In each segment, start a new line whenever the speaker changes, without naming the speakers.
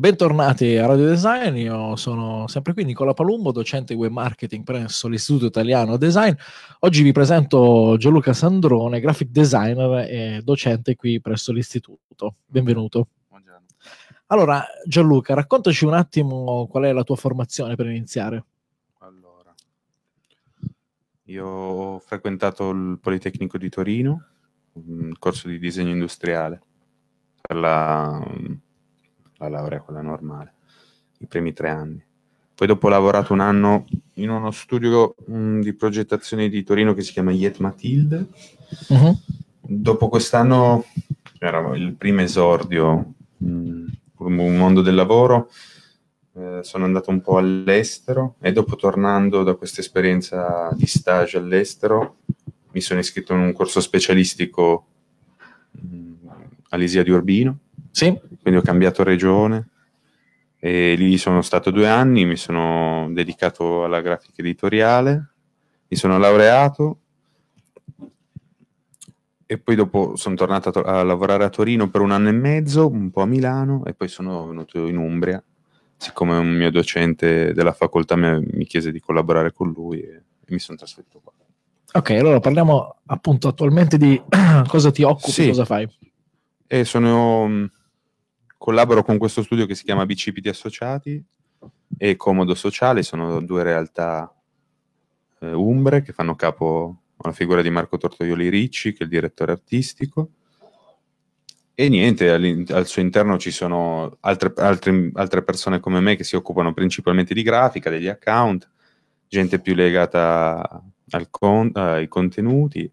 Bentornati a Radio Design, io sono sempre qui Nicola Palumbo, docente web marketing presso l'Istituto Italiano Design. Oggi vi presento Gianluca Sandrone, graphic designer e docente qui presso l'Istituto. Benvenuto. Buongiorno. Allora, Gianluca, raccontaci un attimo qual è la tua formazione per iniziare. Allora,
io ho frequentato il Politecnico di Torino, un corso di disegno industriale per la la laurea quella normale, i primi tre anni. Poi dopo ho lavorato un anno in uno studio mh, mm, di progettazione di Torino che si chiama Yet Matilde. Uh-huh. Mhm. Dopo quest'anno era il primo esordio mh, mm, un mondo del lavoro, eh, sono andato un po' all'estero e dopo tornando da questa esperienza di stage all'estero mi sono iscritto in un corso specialistico mh, mm, all'Isia di Urbino sì. Quindi ho cambiato regione e lì sono stato due anni, mi sono dedicato alla grafica editoriale, mi sono laureato e poi dopo sono tornato a, to- a, lavorare a Torino per un anno e mezzo, un po' a Milano e poi sono venuto in Umbria, siccome un mio docente della facoltà mi, mi chiese di collaborare con lui e, e mi sono trasferito qua.
Ok, allora parliamo appunto attualmente di cosa ti occupi, sì. cosa fai.
E sono collaboro con questo studio che si chiama Bicipiti Associati e Comodo Sociale, sono due realtà eh, umbre che fanno capo alla figura di Marco Tortoioli Ricci, che è il direttore artistico. E niente, al suo interno ci sono altre, altre, altre persone come me che si occupano principalmente di grafica, degli account, gente più legata con- ai contenuti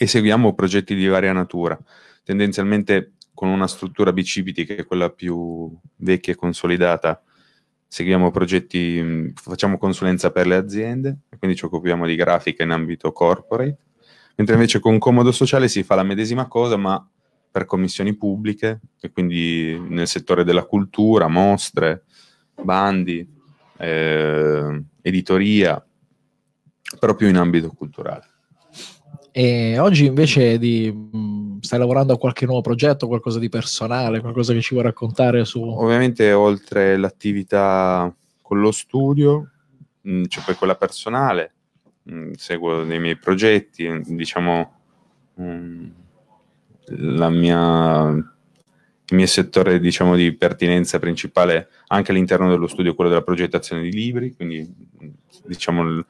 e seguiamo progetti di varia natura. Tendenzialmente con una struttura bicipiti che è quella più vecchia e consolidata, seguiamo progetti, mm, facciamo consulenza per le aziende, quindi ci occupiamo di grafica in ambito corporate, mentre invece con Comodo Sociale si fa la medesima cosa, ma per commissioni pubbliche, e quindi nel settore della cultura, mostre, bandi, eh, editoria, proprio in ambito culturale.
E oggi invece di, mh, stai lavorando a qualche nuovo progetto, qualcosa di personale, qualcosa che ci vuoi raccontare su...
Ovviamente oltre l'attività con lo studio, mh, c'è poi quella personale, mh, seguo dei miei progetti, diciamo la mia, il mio settore diciamo, di pertinenza principale anche all'interno dello studio è quello della progettazione di libri, quindi diciamo il,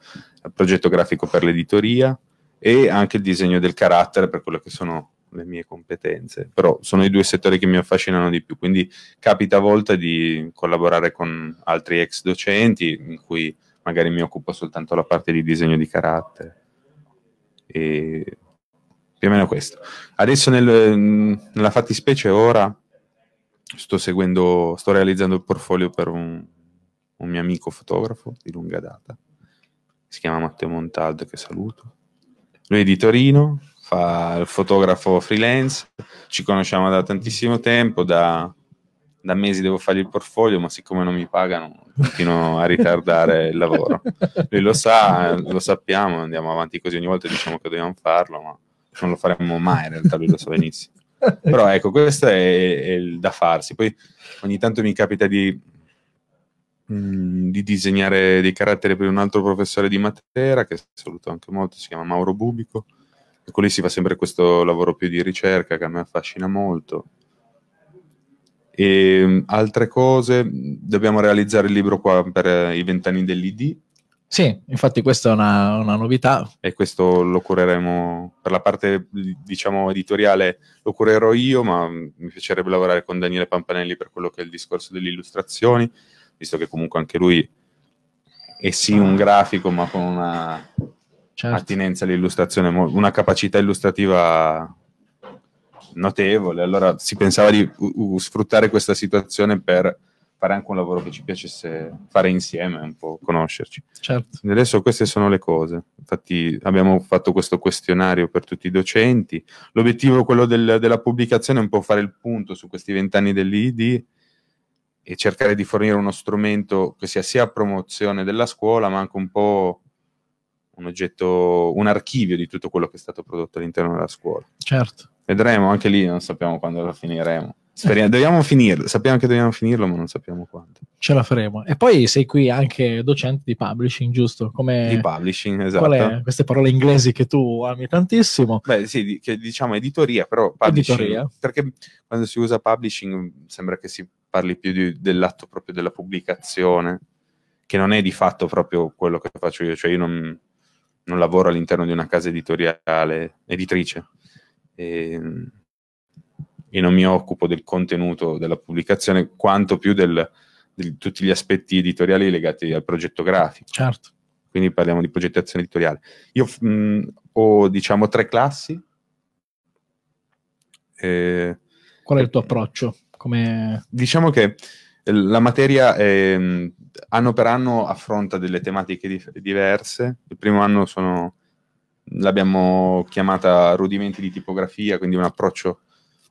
il progetto grafico per l'editoria e anche il disegno del carattere per quelle che sono le mie competenze, però sono i due settori che mi affascinano di più, quindi capita a volte di collaborare con altri ex docenti in cui magari mi occupo soltanto la parte di disegno di carattere. E più o meno questo. Adesso nel, nella fattispecie ora sto seguendo, sto realizzando il portfolio per un, un mio amico fotografo di lunga data, si chiama Matteo Montaldo, che saluto lui è di Torino, fa il fotografo freelance, ci conosciamo da tantissimo tempo, da, da mesi devo fargli il portfolio, ma siccome non mi pagano continuo a ritardare il lavoro. Lui lo sa, lo sappiamo, andiamo avanti così ogni volta diciamo che dobbiamo farlo, ma non lo faremo mai in realtà, lui lo sa benissimo. Però ecco, questo è, è il da farsi. Poi ogni tanto mi capita di Mm, di disegnare dei caratteri per un altro professore di Matera, che saluto anche molto, si chiama Mauro Bubico. Ecco lì si fa sempre questo lavoro più di ricerca che a me affascina molto. E mm, altre cose, dobbiamo realizzare il libro qua per eh, i vent'anni dell'ID.
Sì, infatti questa è una, una, novità.
E questo lo cureremo, per la parte diciamo editoriale lo curerò io, ma mm, mi piacerebbe lavorare con Daniele Pampanelli per quello che è il discorso delle illustrazioni, visto che comunque anche lui è sì un grafico, ma con una certo. attinenza all'illustrazione, una capacità illustrativa notevole. Allora si pensava di u- u- sfruttare questa situazione per fare anche un lavoro che ci piacesse fare insieme, un po' conoscerci. Certo. Adesso queste sono le cose. Infatti abbiamo fatto questo questionario per tutti i docenti. L'obiettivo, quello del, della pubblicazione, è un po' fare il punto su questi vent'anni dell'ID e cercare di fornire uno strumento che sia sia a promozione della scuola, ma anche un po' un oggetto, un archivio di tutto quello che è stato prodotto all'interno della scuola. Certo. Vedremo, anche lì non sappiamo quando la finiremo. Speriamo, dobbiamo finirlo, sappiamo che dobbiamo finirlo, ma non sappiamo quando.
Ce la faremo. E poi sei qui anche docente di publishing, giusto? Come... Di
publishing, esatto. queste
parole inglesi che tu ami tantissimo.
Beh, sì, di, che diciamo editoria, però publishing. Editoria. Perché quando si usa publishing sembra che si parli più di, dell'atto proprio della pubblicazione, che non è di fatto proprio quello che faccio io, cioè io non, non lavoro all'interno di una casa editoriale, editrice, e, ehm, e, non mi occupo del contenuto della pubblicazione, quanto più del, di tutti gli aspetti editoriali legati al progetto grafico. Certo. Quindi parliamo di progettazione editoriale. Io mh, ho, diciamo, tre classi. Eh,
Qual è il tuo approccio? Come...
Diciamo che eh, la materia è, ehm, anno per anno affronta delle tematiche dif- diverse. Il primo anno sono, l'abbiamo chiamata rudimenti di tipografia, quindi un approccio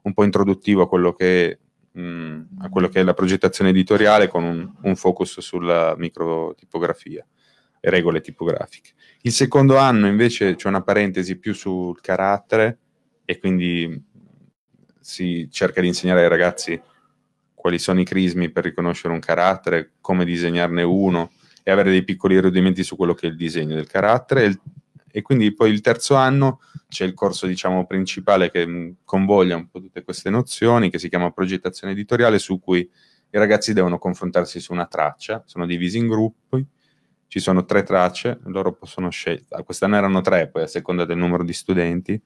un po' introduttivo a quello che, mh, mm, a quello che è la progettazione editoriale con un, un focus sulla microtipografia e regole tipografiche. Il secondo anno invece c'è una parentesi più sul carattere e quindi si cerca di insegnare ai ragazzi quali sono i crismi per riconoscere un carattere, come disegnarne uno e avere dei piccoli rudimenti su quello che è il disegno del carattere. E, e quindi poi il terzo anno c'è il corso diciamo, principale che mm, convoglia un po' tutte queste nozioni, che si chiama progettazione editoriale, su cui i ragazzi devono confrontarsi su una traccia, sono divisi in gruppi, ci sono tre tracce, loro possono scegliere, quest'anno erano tre, poi a seconda del numero di studenti,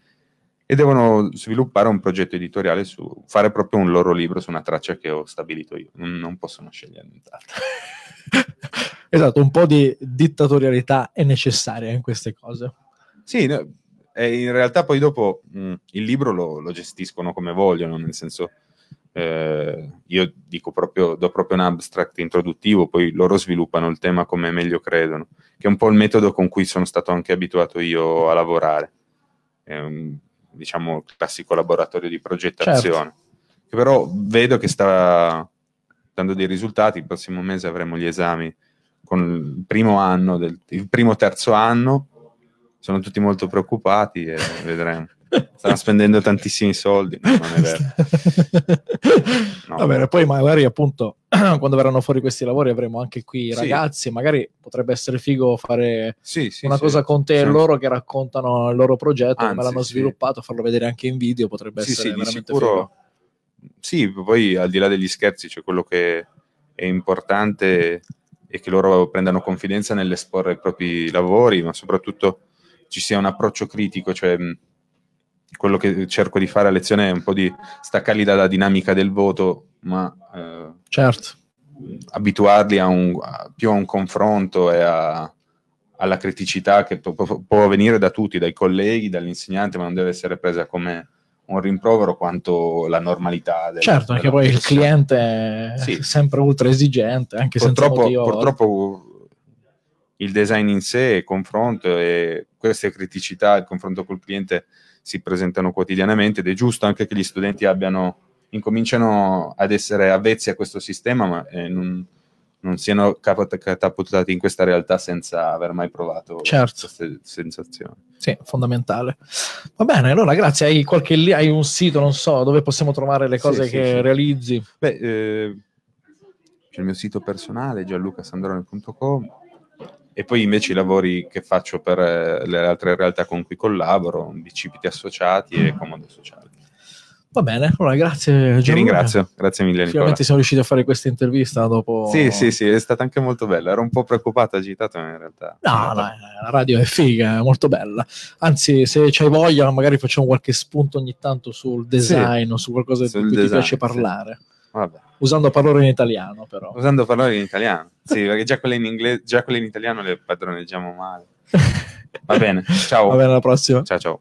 e devono sviluppare un progetto editoriale su fare proprio un loro libro su una traccia che ho stabilito io, non possono scegliere nient'altro.
esatto, un po' di dittatorialità è necessaria in queste cose. Sì, in
realtà poi dopo mh, mm, il libro lo, lo, gestiscono come vogliono, nel senso eh, io proprio, do proprio un abstract introduttivo, poi loro sviluppano il tema come meglio credono, che è un po' il metodo con cui sono stato anche abituato io a lavorare. È ehm, un, diciamo il classico laboratorio di progettazione, certo. che però vedo che sta dando dei risultati, il prossimo mese avremo gli esami con il primo anno, del, il primo terzo anno, sono tutti molto preoccupati e vedremo. Stanno spendendo tantissimi soldi, no, non è vero.
No, Va bene, poi magari appunto quando verranno fuori questi lavori avremo anche qui i sì. ragazzi, magari potrebbe essere figo fare sì, sì, una cosa con te e loro che raccontano il loro progetto, come l'hanno sviluppato, farlo vedere anche in video potrebbe essere veramente sicuro...
figo. Sì, poi al di là degli scherzi c'è cioè quello che è importante e che loro prendano confidenza nell'esporre i propri lavori, ma soprattutto ci sia un approccio critico, cioè quello che cerco di fare a lezione è un po' di staccarli dalla dinamica del voto, ma eh, certo. abituarli a un, a, più a un confronto e a, alla criticità che può, può, venire da tutti, dai colleghi, dall'insegnante, ma non deve essere presa come un rimprovero quanto la normalità.
Del, certo, anche poi il cliente è sì. sempre ultra esigente, anche purtroppo, senza
Purtroppo il design in sé, il confronto e queste criticità, il confronto col cliente si presentano quotidianamente ed è giusto anche che gli studenti abbiano, incominciano ad essere avvezzi a questo sistema, ma eh, non, non, siano catapultati in questa realtà senza aver mai provato certo. queste sensazioni.
Sì, fondamentale. Va bene, allora grazie. Hai, qualche, hai un sito, non so, dove possiamo trovare le cose sì, che sì, sì.
realizzi? Beh, eh, c'è il mio sito personale, gianlucasandrone.com e poi invece i lavori che faccio per eh, le altre realtà con cui collaboro, Bicipiti Associati e Comodo sociali.
Va bene, allora grazie Gianluca. Ti ringrazio,
grazie mille Nicola. siamo
riusciti a fare questa intervista dopo... Sì, sì,
sì, è stata anche molto bella, ero un po' preoccupato, agitato ma in realtà. No, no, eh,
la radio è figa, è molto bella. Anzi, se c'hai voglia magari facciamo qualche spunto ogni tanto sul design sì, o su qualcosa di cui design, ti piace parlare. Sì. Vabbè. Usando parole in italiano,
però. Usando parole in italiano, sì, perché già quelle in, inglese, già quelle in italiano le padroneggiamo male. Va bene, ciao. Va
bene, alla prossima. Ciao, ciao.